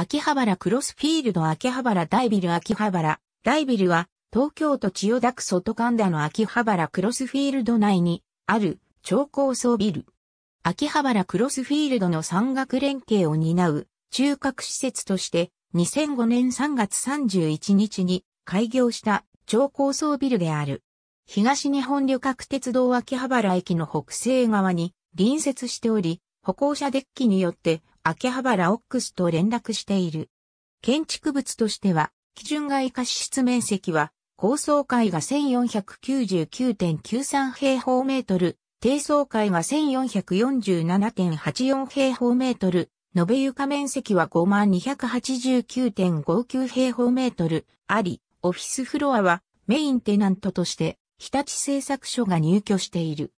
秋葉原クロスフィールド秋葉原大ビル秋葉原大ビルは東京都千代田区外神田の秋葉原クロスフィールド内にある超高層ビル。秋葉原クロスフィールドの山岳連携を担う中核施設として2005年3月31日に開業した超高層ビルである。東日本旅客鉄道秋葉原駅の北西側に隣接しており、歩行者デッキによって秋葉原オックスと連絡している。建築物としては、基準外貸室面積は、高層階が1499.93平方メートル、低層階が1447.84平方メートル、延べ床面積は5289.59平方メートルあり、オフィスフロアはメインテナントとして日立製作所が入居している。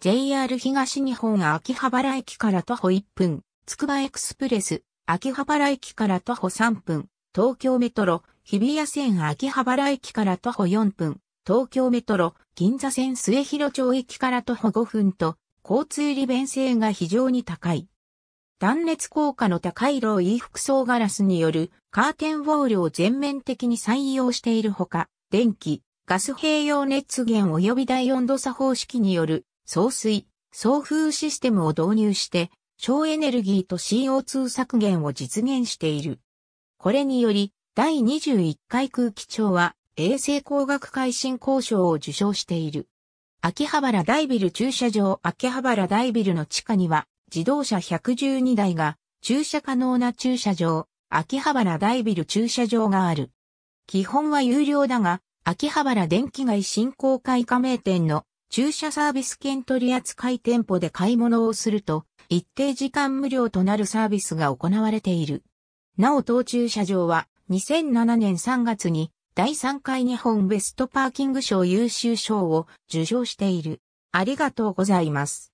JR 東日本秋葉原駅から徒歩1分、つくばエクスプレス、秋葉原駅から徒歩3分、東京メトロ、日比谷線秋葉原駅から徒歩4分、東京メトロ、銀座線末広町駅から徒歩5分と、交通利便性が非常に高い。断熱効果の高いローイー服装ガラスによるカーテンウォールを全面的に採用しているほか、電気、ガス併用熱源及び大温度差方式による送水、送風システムを導入して省エネルギーと CO2 削減を実現している。これにより、第21回空気庁は衛生工学改進交渉を受賞している。秋葉原大ビル駐車場秋葉原大ビルの地下には自動車112台が駐車可能な駐車場秋葉原大ビル駐車場がある。基本は有料だが、秋葉原電気街振興会加盟店の駐車サービス券取扱店舗で買い物をすると、一定時間無料となるサービスが行われている。なお当駐車場は2007年3月に第3回日本ベストパーキング賞優秀賞を受賞している。ありがとうございます。